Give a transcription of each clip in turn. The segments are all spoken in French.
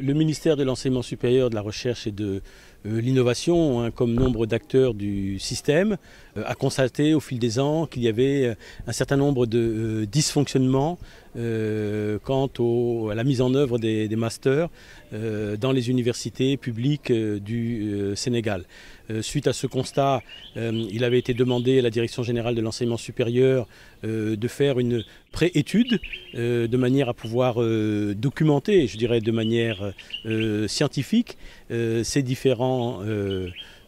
Le ministère de l'enseignement supérieur, de la recherche et de euh, l'innovation, hein, comme nombre d'acteurs du système, euh, a constaté au fil des ans qu'il y avait euh, un certain nombre de dysfonctionnements euh, quant à la mise en œuvre des, masters euh, dans les universités publiques euh, du Sénégal. suite à ce constat, il avait été demandé à la Direction générale de l'enseignement supérieur de faire une pré-étude de manière à pouvoir documenter, je dirais de manière scientifique, ces différents...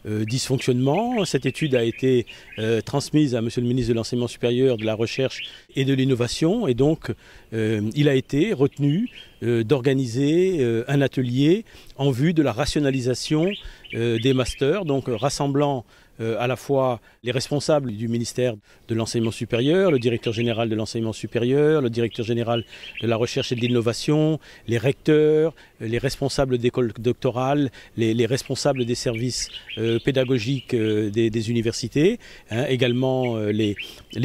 Euh, dysfonctionnement. Cette étude a été euh, transmise à Monsieur le ministre de l'Enseignement supérieur, de la Recherche et de l'Innovation. Et donc, euh, il a été retenu d'organiser un atelier en vue de la rationalisation des masters, donc rassemblant euh, à la fois les responsables du ministère de l'enseignement supérieur, le directeur général de l'enseignement supérieur, le directeur général de la recherche et de l'innovation, les recteurs, euh, les responsables d'écoles doctorales, les, responsables des services euh, pédagogiques des, universités, hein, également les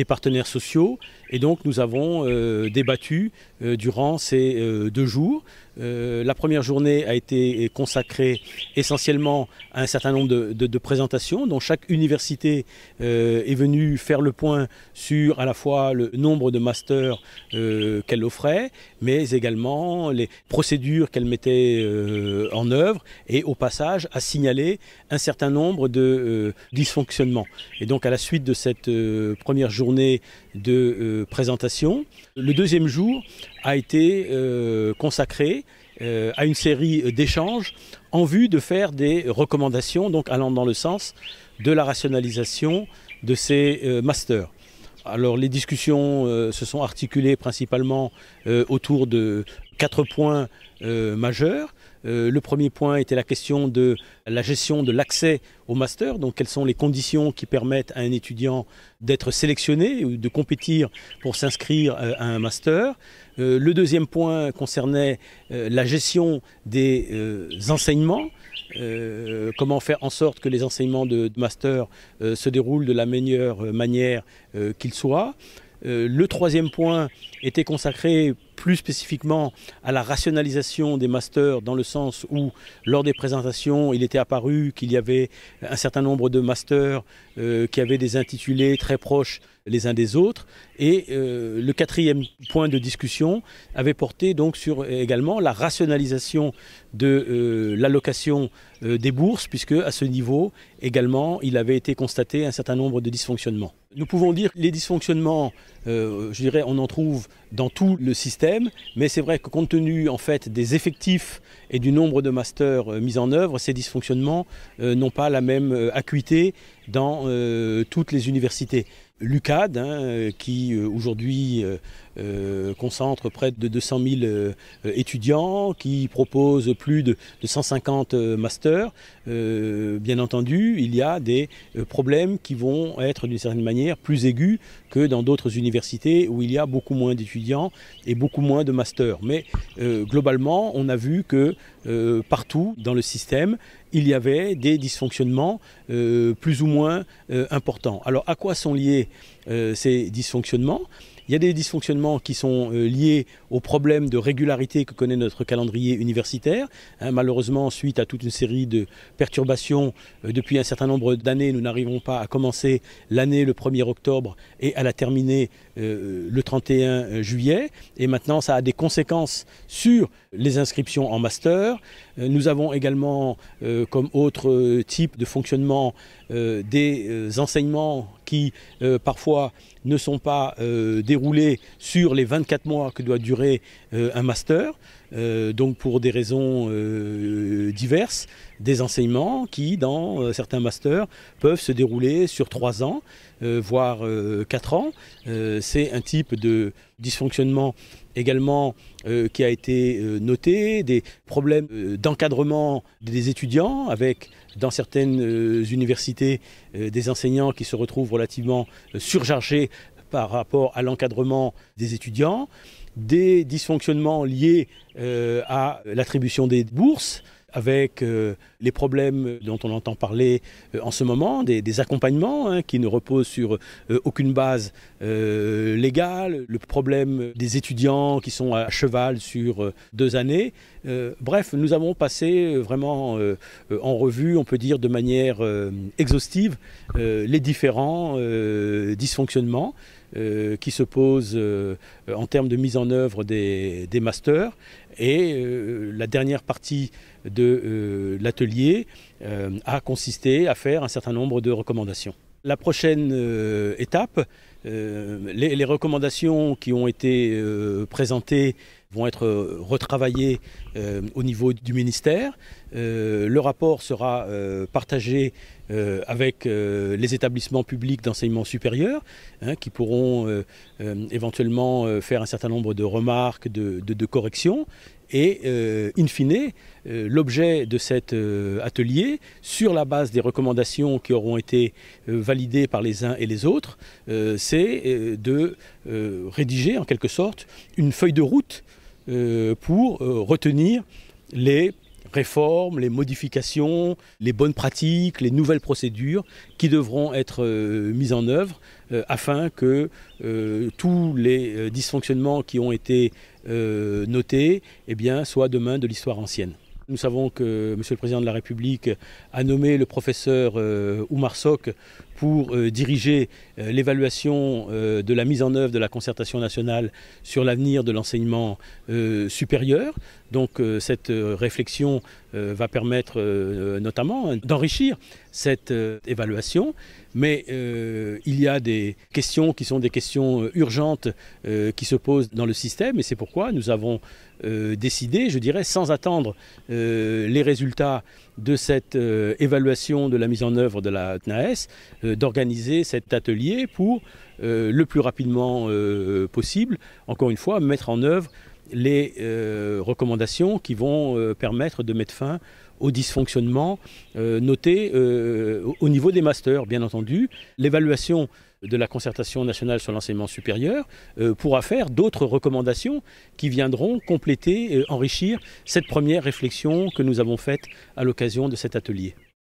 partenaires sociaux et donc nous avons euh, débattu euh, durant ces euh, deux jours. la première journée a été consacrée essentiellement à un certain nombre de, présentations dont chaque université est venue faire le point sur à la fois le nombre de masters qu'elle offrait, mais également les procédures qu'elle mettait en œuvre et au passage a signalé un certain nombre de dysfonctionnements. Et donc à la suite de cette première journée de présentation. Le deuxième jour a été euh, consacré euh, à une série d'échanges en vue de faire des recommandations, donc allant dans le sens de la rationalisation de ces euh, masters. Alors les discussions se sont articulées principalement autour de quatre points majeurs. Euh, le premier point était la question de la gestion de l'accès au master, donc quelles sont les conditions qui permettent à un étudiant d'être sélectionné ou de compétir pour s'inscrire euh, à un master. Euh, le deuxième point concernait la gestion des enseignements. comment faire en sorte que les enseignements de master se déroulent de la meilleure manière qu'ils soient. Euh, le troisième point était consacré plus spécifiquement à la rationalisation des masters dans le sens où lors des présentations il était apparu qu'il y avait un certain nombre de masters euh, qui avaient des intitulés très proches les uns des autres. Et euh, le quatrième point de discussion avait porté donc sur également la rationalisation de euh, l'allocation euh, des bourses, puisque à ce niveau également il avait été constaté un certain nombre de dysfonctionnements. Nous pouvons dire que les dysfonctionnements, je dirais, on en trouve dans tout le système, mais c'est vrai que compte tenu en fait des effectifs et du nombre de masters mis en œuvre, ces dysfonctionnements n'ont pas la même acuité dans toutes les universités. L'UCAD, hein, euh, qui euh, aujourd'hui euh, concentre près de 200 000 étudiants, qui propose plus de, 150 masters. bien entendu, il y a des problèmes qui vont être d'une certaine manière plus aigus que dans d'autres universités où il y a beaucoup moins d'étudiants et beaucoup moins de masters. Mais globalement, on a vu que partout dans le système, il y avait des dysfonctionnements euh, plus ou moins euh, importants. Alors à quoi sont liés euh, ces dysfonctionnements. Il y a des dysfonctionnements qui sont euh, liés aux problèmes de régularité que connaît notre calendrier universitaire. Hein. malheureusement, suite à toute une série de perturbations, euh, depuis un certain nombre d'années, nous n'arrivons pas à commencer l'année le 1er octobre et à la terminer le 31 juillet. Et maintenant, ça a des conséquences sur les inscriptions en master. nous avons également comme autre type de fonctionnement des enseignements qui euh, parfois ne sont pas euh, déroulés sur les 24 mois que doit durer euh, un master. Euh, donc pour des raisons euh, diverses, des enseignements qui, dans euh, certains masters, peuvent se dérouler sur trois ans, voire quatre ans. C'est un type de dysfonctionnement également qui a été noté, des problèmes d'encadrement des étudiants avec dans certaines universités des enseignants qui se retrouvent relativement surchargés par rapport à l'encadrement des étudiants des dysfonctionnements liés euh, à l'attribution des bourses, avec euh, les problèmes dont on entend parler euh, en ce moment, des, accompagnements hein, qui ne reposent sur aucune base légale, le problème des étudiants qui sont à cheval sur deux années. bref, nous avons passé vraiment en revue, on peut dire de manière exhaustive, les différents dysfonctionnements. Euh, qui se pose euh, en termes de mise en œuvre des, masters. Et euh, la dernière partie de l'atelier a consisté à faire un certain nombre de recommandations. La prochaine étape, les, recommandations qui ont été présentées vont être euh, retravaillés euh, au niveau du ministère. Euh, le rapport sera partagé avec les établissements publics d'enseignement supérieur hein, qui pourront éventuellement faire un certain nombre de remarques, de corrections. Et euh, in fine, euh, l'objet de cet euh, atelier, sur la base des recommandations qui auront été validées par les uns et les autres, c'est de rédiger en quelque sorte une feuille de route pour retenir les réformes, les modifications, les bonnes pratiques, les nouvelles procédures qui devront être euh, mises en œuvre euh, afin que euh, tous les dysfonctionnements qui ont été notés soient eh bien, soient demain de l'histoire ancienne. Nous savons que M. le Président de la République a nommé le professeur Oumar Sok pour euh, diriger euh, l'évaluation euh, de la mise en œuvre de la concertation nationale sur l'avenir de l'enseignement supérieur. Donc cette réflexion va permettre notamment d'enrichir cette évaluation, mais il y a des questions qui sont des questions urgentes qui se posent dans le système et c'est pourquoi nous avons décidé, je dirais, sans attendre les résultats de cette euh, évaluation de la mise en œuvre de la TNAES euh, d'organiser cet atelier pour euh, le plus rapidement possible, encore une fois, mettre en œuvre les recommandations qui vont permettre de mettre fin aux dysfonctionnements euh, notés euh, au niveau des masters, bien entendu. L'évaluation de la concertation nationale sur l'enseignement supérieur euh, pourra faire d'autres recommandations qui viendront compléter, et enrichir cette première réflexion que nous avons faite à l'occasion de cet atelier.